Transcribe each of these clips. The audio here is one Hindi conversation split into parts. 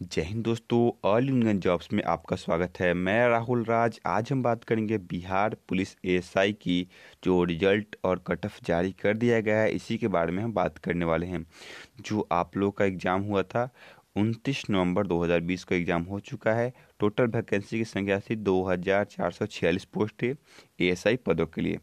जय हिंद दोस्तों ऑल इंडियन जॉब्स में आपका स्वागत है मैं राहुल राज आज हम बात करेंगे बिहार पुलिस एएसआई की जो रिजल्ट और कट ऑफ जारी कर दिया गया है इसी के बारे में हम बात करने वाले हैं जो आप लोग का एग्ज़ाम हुआ था उनतीस नवंबर 2020 को एग्ज़ाम हो चुका है टोटल वैकेंसी की संख्या थी दो पोस्ट थे एएसआई पदों के लिए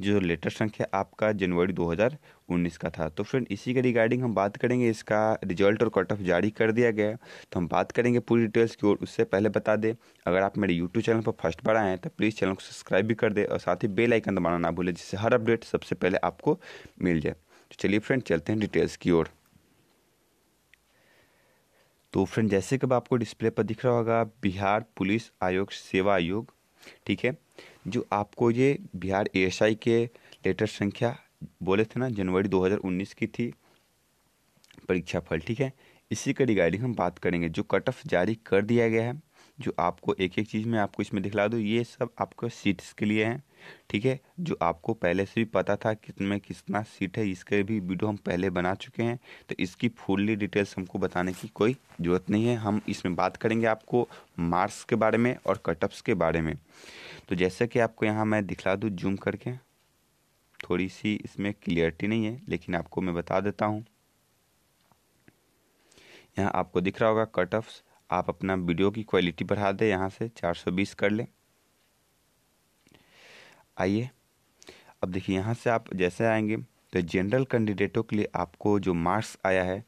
जो लेटेस्ट अंक है आपका जनवरी 2019 का था तो फ्रेंड इसी के रिगार्डिंग हम बात करेंगे इसका रिजल्ट और कट ऑफ जारी कर दिया गया तो हम बात करेंगे पूरी डिटेल्स की और उससे पहले बता दें अगर आप मेरे यूट्यूब चैनल पर फर्स्ट बार आए हैं तो प्लीज़ चैनल को सब्सक्राइब भी कर दें और साथ ही बेल आइकन दबाना ना भूलें जिससे हर अपडेट सबसे पहले आपको मिल जाए तो चलिए फ्रेंड चलते हैं डिटेल्स की ओर तो फ्रेंड जैसे कि आपको डिस्प्ले पर दिख रहा होगा बिहार पुलिस आयोग सेवा आयोग ठीक है जो आपको ये बिहार ए के लेटर संख्या बोले थे ना जनवरी 2019 की थी परीक्षा फल ठीक है इसी के रिगार्डिंग हम बात करेंगे जो कट ऑफ जारी कर दिया गया है जो आपको एक एक चीज़ में आपको इसमें दिखला दूँ ये सब आपको सीट्स के लिए हैं ठीक है जो आपको पहले से भी पता था किसमें कितना सीट है इसके भी वीडियो हम पहले बना चुके हैं तो इसकी फुल्ली डिटेल्स हमको बताने की कोई ज़रूरत नहीं है हम इसमें बात करेंगे आपको मार्क्स के बारे में और कटअप्स के बारे में तो जैसा कि आपको यहाँ मैं दिखला दूँ जूम करके थोड़ी सी इसमें क्लियरिटी नहीं है लेकिन आपको मैं बता देता हूँ यहाँ आपको दिख रहा होगा कट ऑफ आप अपना वीडियो की क्वालिटी बढ़ा दें यहाँ से 420 कर लें आइए अब देखिए यहाँ से आप जैसे आएंगे तो जनरल कैंडिडेटों के लिए आपको जो मार्क्स आया है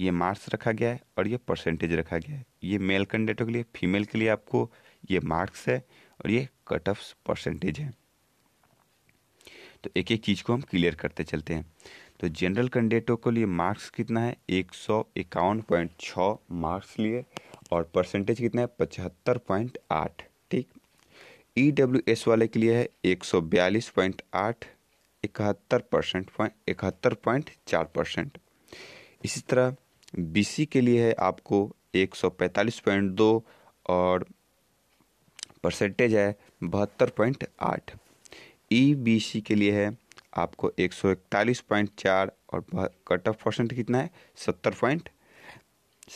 ये मार्क्स रखा गया है और ये परसेंटेज रखा गया है ये मेल कैंडिडेटों के लिए फीमेल के लिए आपको ये मार्क्स है और ये कट ऑफ परसेंटेज है तो एक एक चीज़ को हम क्लियर करते चलते हैं तो जनरल कैंडिडेटों के लिए मार्क्स कितना है एक सौ इक्यावन पॉइंट छः मार्क्स लिए और परसेंटेज कितना है पचहत्तर पॉइंट आठ ठीक ई डब्ल्यू एस वाले के लिए है एक सौ बयालीस पॉइंट आठ इकहत्तर परसेंट पॉइंट इकहत्तर पॉइंट चार परसेंट इसी तरह बी सी के लिए है आपको एक सौ पैंतालीस पॉइंट दो और परसेंटेज है बहत्तर पॉइंट आठ ई बी सी के लिए है आपको एक सौ इकतालीस पॉइंट चार और कट ऑफ परसेंट कितना है सत्तर पॉइंट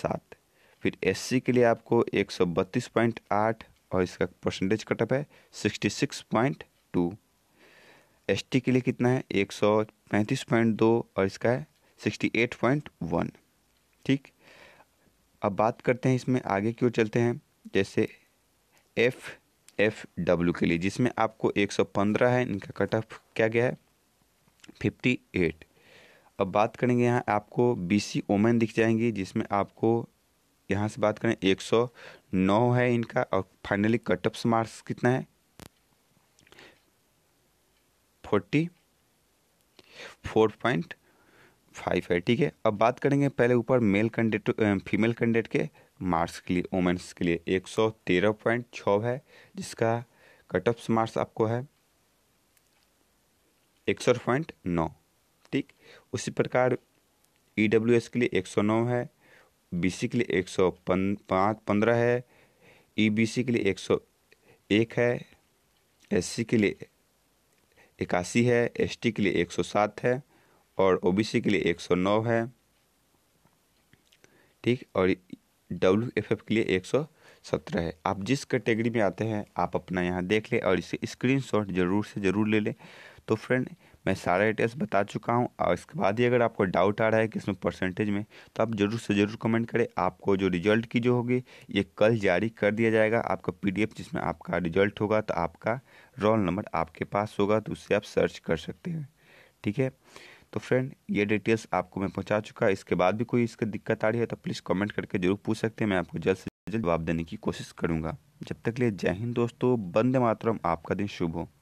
सात फिर एस सी के लिए आपको एक सौ बत्तीस पॉइंट आठ और इसका परसेंटेज कट ऑफ है sixty six point two S T के लिए कितना है एक सौ पैंतीस पॉइंट दो और इसका है सिक्सटी एट पॉइंट वन ठीक अब बात करते हैं इसमें आगे क्यों चलते हैं जैसे एफ एफ डब्ल्यू के लिए जिसमें आपको 115 है इनका कट ऑफ क्या गया है 58 अब बात करेंगे यहाँ आपको बी सी ओमेन दिख जाएंगी जिसमें आपको यहाँ से बात करें 109 है इनका और फाइनली कट ऑफ मार्क्स कितना है 40 4.5 है ठीक है अब बात करेंगे पहले ऊपर मेल कैंडिडेट फीमेल कैंडिडेट के मार्क्स के लिए वोमेंस के लिए एक सौ तेरह पॉइंट छः है जिसका कट ऑफ मार्क्स आपको है इकसठ पॉइंट नौ ठीक उसी प्रकार ई डब्ल्यू एस के लिए एक सौ नौ है बी सी के लिए एक सौ पाँच पंद्रह है ई बी सी के लिए एक सौ एक है एस सी के लिए इक्यासी है एस टी के लिए एक सौ सात है और ओ बी सी के लिए एक सौ नौ है ठीक और डब्ल्यू एफ एफ के लिए एक सौ सत्रह है आप जिस कैटेगरी में आते हैं आप अपना यहाँ देख लें और इसे स्क्रीन शॉट जरूर से ज़रूर ले लें तो फ्रेंड मैं सारे डिटेल्स बता चुका हूँ और इसके बाद ही अगर आपको डाउट आ रहा है कि इसमें परसेंटेज में तो आप ज़रूर से ज़रूर कमेंट करें आपको जो रिजल्ट की जो होगी ये कल जारी कर दिया जाएगा आपका पी जिसमें आपका रिजल्ट होगा तो आपका रोल नंबर आपके पास होगा तो उससे आप सर्च कर सकते हैं ठीक है तो फ्रेंड ये डिटेल्स आपको मैं पहुंचा चुका इसके बाद भी कोई इसकी दिक्कत आ रही है तो प्लीज़ कमेंट करके जरूर पूछ सकते हैं मैं आपको जल्द से जल्द जवाब देने की कोशिश करूँगा जब तक लिए जय हिंद दोस्तों बंदे मातरम आपका दिन शुभ हो